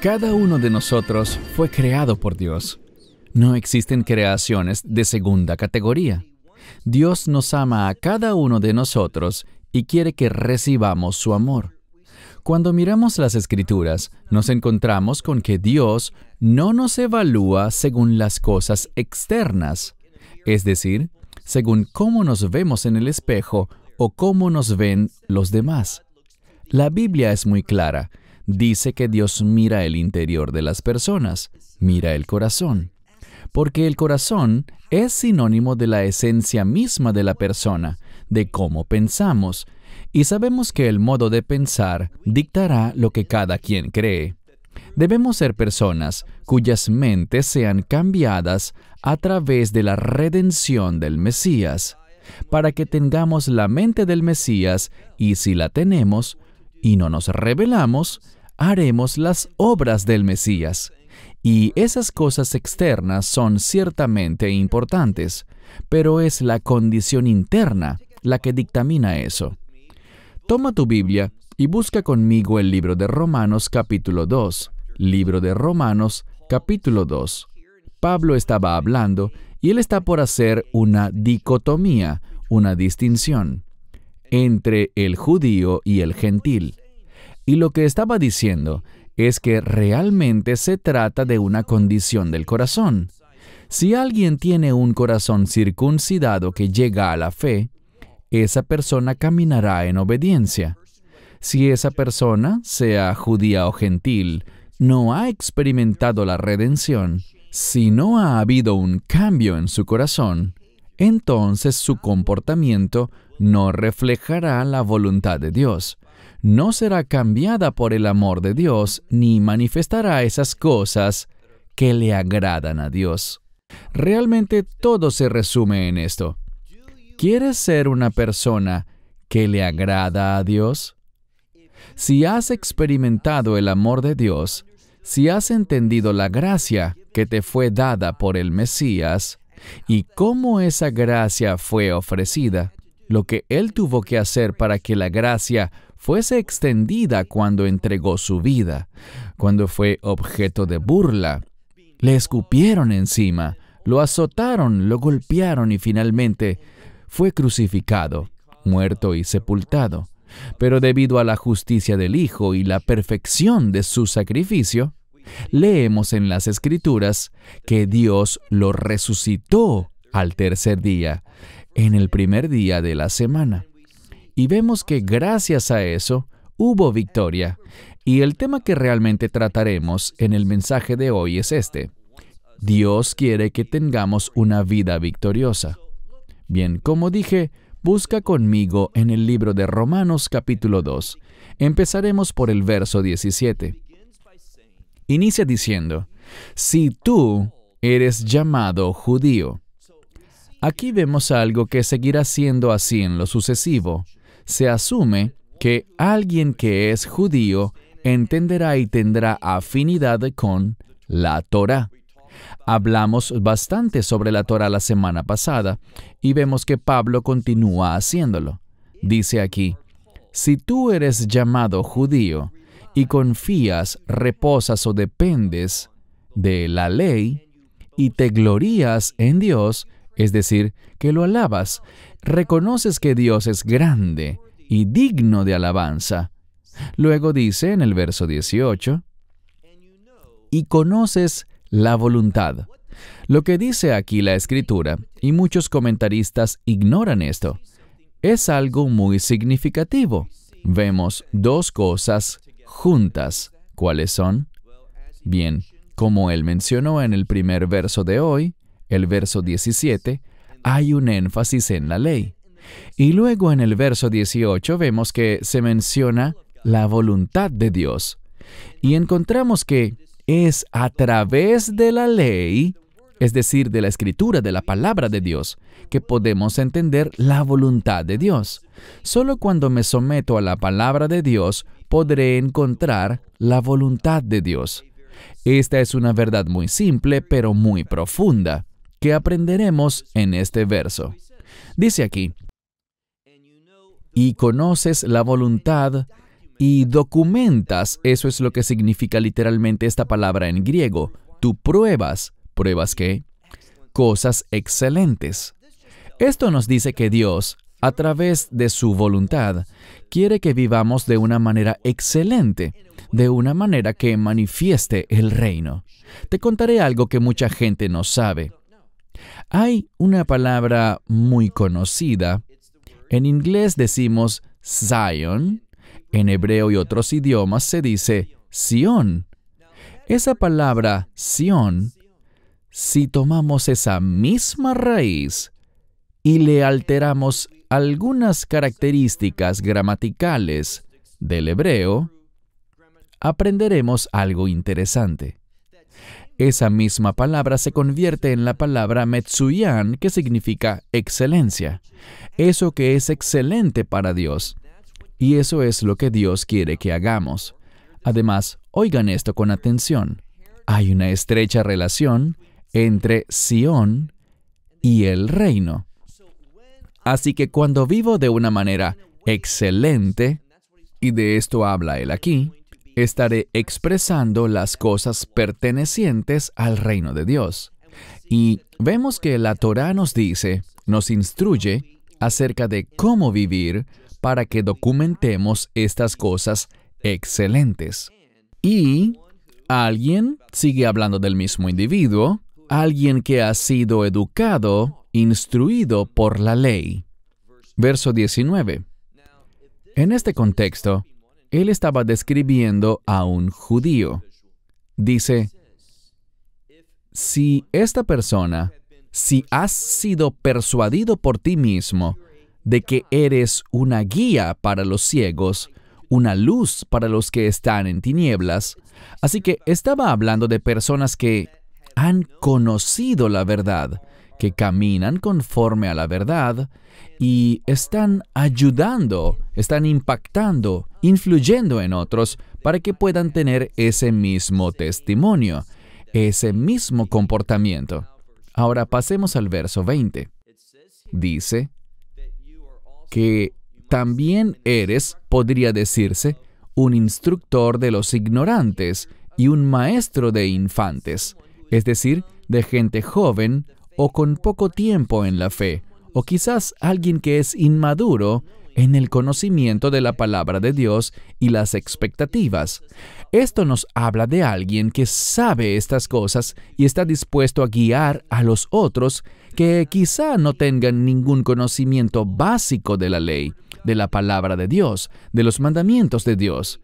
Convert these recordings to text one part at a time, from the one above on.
Cada uno de nosotros fue creado por Dios. No existen creaciones de segunda categoría. Dios nos ama a cada uno de nosotros y quiere que recibamos su amor. Cuando miramos las escrituras, nos encontramos con que Dios no nos evalúa según las cosas externas, es decir, según cómo nos vemos en el espejo o cómo nos ven los demás. La Biblia es muy clara dice que Dios mira el interior de las personas, mira el corazón, porque el corazón es sinónimo de la esencia misma de la persona, de cómo pensamos, y sabemos que el modo de pensar dictará lo que cada quien cree. Debemos ser personas cuyas mentes sean cambiadas a través de la redención del Mesías, para que tengamos la mente del Mesías y si la tenemos y no nos revelamos haremos las obras del Mesías. Y esas cosas externas son ciertamente importantes, pero es la condición interna la que dictamina eso. Toma tu Biblia y busca conmigo el libro de Romanos capítulo 2. Libro de Romanos capítulo 2. Pablo estaba hablando y él está por hacer una dicotomía, una distinción, entre el judío y el gentil. Y lo que estaba diciendo es que realmente se trata de una condición del corazón. Si alguien tiene un corazón circuncidado que llega a la fe, esa persona caminará en obediencia. Si esa persona, sea judía o gentil, no ha experimentado la redención, si no ha habido un cambio en su corazón, entonces su comportamiento no reflejará la voluntad de Dios no será cambiada por el amor de Dios ni manifestará esas cosas que le agradan a Dios. Realmente todo se resume en esto. ¿Quieres ser una persona que le agrada a Dios? Si has experimentado el amor de Dios, si has entendido la gracia que te fue dada por el Mesías y cómo esa gracia fue ofrecida, lo que Él tuvo que hacer para que la gracia fuese extendida cuando entregó su vida, cuando fue objeto de burla. Le escupieron encima, lo azotaron, lo golpearon y finalmente fue crucificado, muerto y sepultado. Pero debido a la justicia del Hijo y la perfección de su sacrificio, leemos en las Escrituras que Dios lo resucitó al tercer día, en el primer día de la semana y vemos que gracias a eso hubo victoria. Y el tema que realmente trataremos en el mensaje de hoy es este. Dios quiere que tengamos una vida victoriosa. Bien, como dije, busca conmigo en el libro de Romanos capítulo 2. Empezaremos por el verso 17. Inicia diciendo, si tú eres llamado judío. Aquí vemos algo que seguirá siendo así en lo sucesivo se asume que alguien que es judío entenderá y tendrá afinidad con la Torah. Hablamos bastante sobre la Torah la semana pasada y vemos que Pablo continúa haciéndolo. Dice aquí, si tú eres llamado judío y confías, reposas o dependes de la ley y te glorías en Dios, es decir, que lo alabas, reconoces que Dios es grande y digno de alabanza. Luego dice en el verso 18, y conoces la voluntad. Lo que dice aquí la escritura, y muchos comentaristas ignoran esto, es algo muy significativo. Vemos dos cosas juntas. ¿Cuáles son? Bien, como él mencionó en el primer verso de hoy, el verso 17, hay un énfasis en la ley. Y luego en el verso 18 vemos que se menciona la voluntad de Dios. Y encontramos que es a través de la ley, es decir, de la escritura, de la palabra de Dios, que podemos entender la voluntad de Dios. Solo cuando me someto a la palabra de Dios podré encontrar la voluntad de Dios. Esta es una verdad muy simple, pero muy profunda que aprenderemos en este verso. Dice aquí, y conoces la voluntad y documentas, eso es lo que significa literalmente esta palabra en griego, tú pruebas, pruebas qué? Cosas excelentes. Esto nos dice que Dios, a través de su voluntad, quiere que vivamos de una manera excelente, de una manera que manifieste el reino. Te contaré algo que mucha gente no sabe. Hay una palabra muy conocida. En inglés decimos Zion. En hebreo y otros idiomas se dice Sion. Esa palabra Sion, si tomamos esa misma raíz y le alteramos algunas características gramaticales del hebreo, aprenderemos algo interesante. Esa misma palabra se convierte en la palabra Metsuyan, que significa excelencia, eso que es excelente para Dios. Y eso es lo que Dios quiere que hagamos. Además, oigan esto con atención. Hay una estrecha relación entre Sión y el reino. Así que cuando vivo de una manera excelente, y de esto habla él aquí, estaré expresando las cosas pertenecientes al reino de Dios. Y vemos que la Torá nos dice, nos instruye acerca de cómo vivir para que documentemos estas cosas excelentes. Y alguien sigue hablando del mismo individuo, alguien que ha sido educado, instruido por la ley. Verso 19. En este contexto, él estaba describiendo a un judío. Dice, si esta persona, si has sido persuadido por ti mismo de que eres una guía para los ciegos, una luz para los que están en tinieblas, así que estaba hablando de personas que han conocido la verdad, que caminan conforme a la verdad y están ayudando, están impactando, influyendo en otros para que puedan tener ese mismo testimonio, ese mismo comportamiento. Ahora pasemos al verso 20. Dice que también eres, podría decirse, un instructor de los ignorantes y un maestro de infantes, es decir, de gente joven o con poco tiempo en la fe, o quizás alguien que es inmaduro en el conocimiento de la palabra de Dios y las expectativas. Esto nos habla de alguien que sabe estas cosas y está dispuesto a guiar a los otros que quizá no tengan ningún conocimiento básico de la ley, de la palabra de Dios, de los mandamientos de Dios.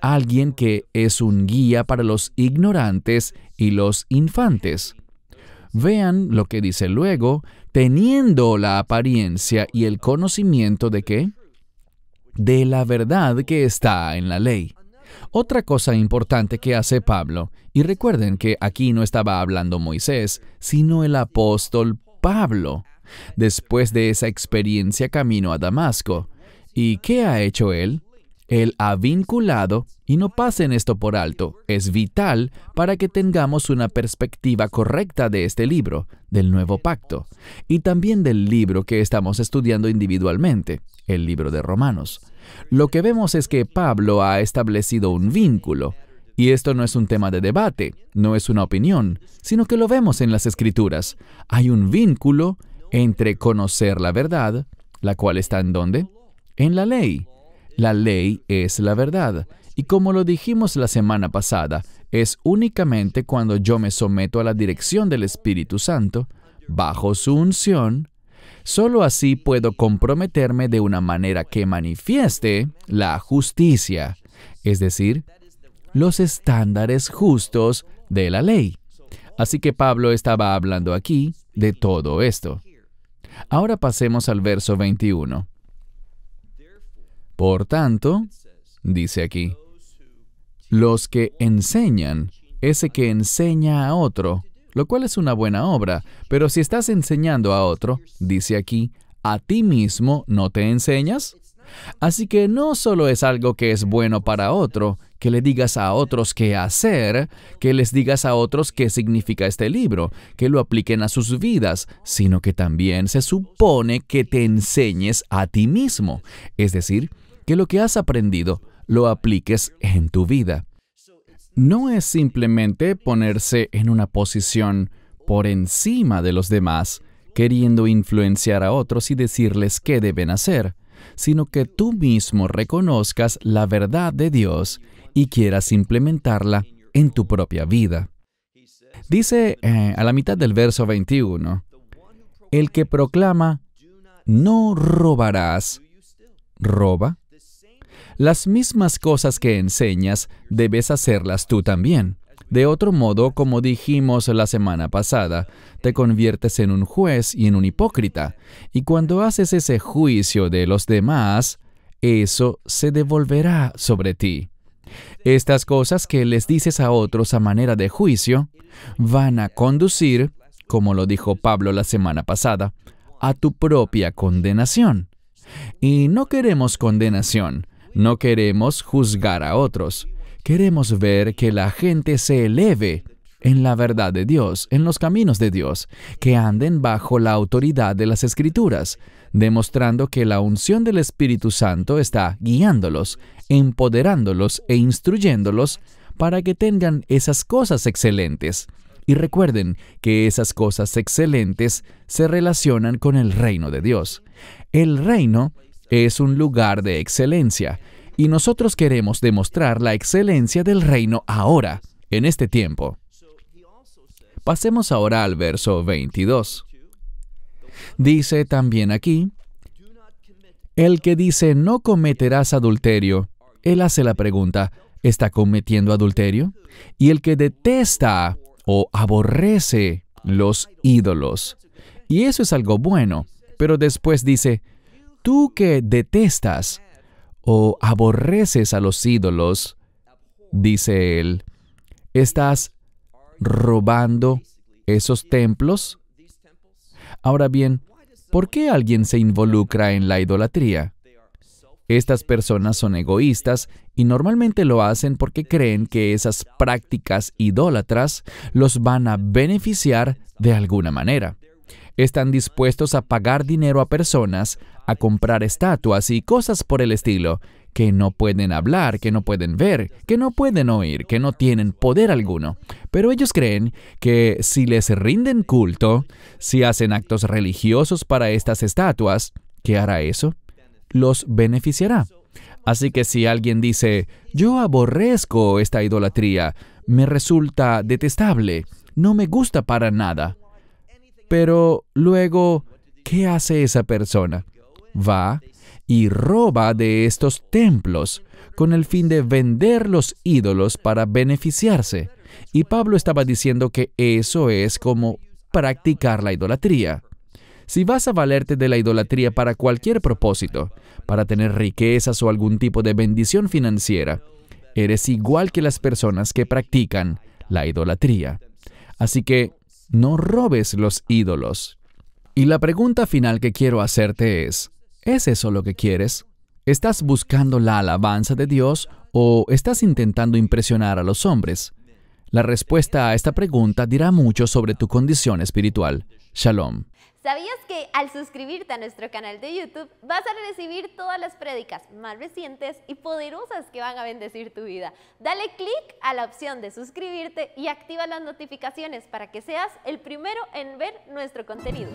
Alguien que es un guía para los ignorantes y los infantes. Vean lo que dice luego, teniendo la apariencia y el conocimiento de qué? De la verdad que está en la ley. Otra cosa importante que hace Pablo, y recuerden que aquí no estaba hablando Moisés, sino el apóstol Pablo, después de esa experiencia camino a Damasco. ¿Y qué ha hecho él? Él ha vinculado, y no pasen esto por alto, es vital para que tengamos una perspectiva correcta de este libro, del nuevo pacto, y también del libro que estamos estudiando individualmente, el libro de Romanos. Lo que vemos es que Pablo ha establecido un vínculo, y esto no es un tema de debate, no es una opinión, sino que lo vemos en las escrituras. Hay un vínculo entre conocer la verdad, la cual está en dónde? En la ley la ley es la verdad. Y como lo dijimos la semana pasada, es únicamente cuando yo me someto a la dirección del Espíritu Santo, bajo su unción, solo así puedo comprometerme de una manera que manifieste la justicia, es decir, los estándares justos de la ley. Así que Pablo estaba hablando aquí de todo esto. Ahora pasemos al verso 21. Por tanto, dice aquí, los que enseñan, ese que enseña a otro, lo cual es una buena obra, pero si estás enseñando a otro, dice aquí, a ti mismo no te enseñas. Así que no solo es algo que es bueno para otro, que le digas a otros qué hacer, que les digas a otros qué significa este libro, que lo apliquen a sus vidas, sino que también se supone que te enseñes a ti mismo, es decir, que lo que has aprendido lo apliques en tu vida. No es simplemente ponerse en una posición por encima de los demás, queriendo influenciar a otros y decirles qué deben hacer, sino que tú mismo reconozcas la verdad de Dios y quieras implementarla en tu propia vida. Dice eh, a la mitad del verso 21, el que proclama, no robarás, roba las mismas cosas que enseñas, debes hacerlas tú también. De otro modo, como dijimos la semana pasada, te conviertes en un juez y en un hipócrita, y cuando haces ese juicio de los demás, eso se devolverá sobre ti. Estas cosas que les dices a otros a manera de juicio van a conducir, como lo dijo Pablo la semana pasada, a tu propia condenación. Y no queremos condenación, no queremos juzgar a otros. Queremos ver que la gente se eleve en la verdad de Dios, en los caminos de Dios, que anden bajo la autoridad de las Escrituras, demostrando que la unción del Espíritu Santo está guiándolos, empoderándolos e instruyéndolos para que tengan esas cosas excelentes. Y recuerden que esas cosas excelentes se relacionan con el reino de Dios. El reino es un lugar de excelencia y nosotros queremos demostrar la excelencia del reino ahora, en este tiempo. Pasemos ahora al verso 22. Dice también aquí, el que dice no cometerás adulterio, él hace la pregunta, ¿está cometiendo adulterio? Y el que detesta o aborrece los ídolos. Y eso es algo bueno, pero después dice, tú que detestas o aborreces a los ídolos, dice él, estás robando esos templos. Ahora bien, ¿por qué alguien se involucra en la idolatría? Estas personas son egoístas y normalmente lo hacen porque creen que esas prácticas idólatras los van a beneficiar de alguna manera. Están dispuestos a pagar dinero a personas a comprar estatuas y cosas por el estilo, que no pueden hablar, que no pueden ver, que no pueden oír, que no tienen poder alguno. Pero ellos creen que si les rinden culto, si hacen actos religiosos para estas estatuas, ¿qué hará eso? Los beneficiará. Así que si alguien dice, yo aborrezco esta idolatría, me resulta detestable, no me gusta para nada. Pero luego, ¿qué hace esa persona? va y roba de estos templos con el fin de vender los ídolos para beneficiarse. Y Pablo estaba diciendo que eso es como practicar la idolatría. Si vas a valerte de la idolatría para cualquier propósito, para tener riquezas o algún tipo de bendición financiera, eres igual que las personas que practican la idolatría. Así que no robes los ídolos. Y la pregunta final que quiero hacerte es, ¿Es eso lo que quieres? ¿Estás buscando la alabanza de Dios o estás intentando impresionar a los hombres? La respuesta a esta pregunta dirá mucho sobre tu condición espiritual. Shalom. ¿Sabías que al suscribirte a nuestro canal de YouTube vas a recibir todas las prédicas más recientes y poderosas que van a bendecir tu vida? Dale clic a la opción de suscribirte y activa las notificaciones para que seas el primero en ver nuestro contenido.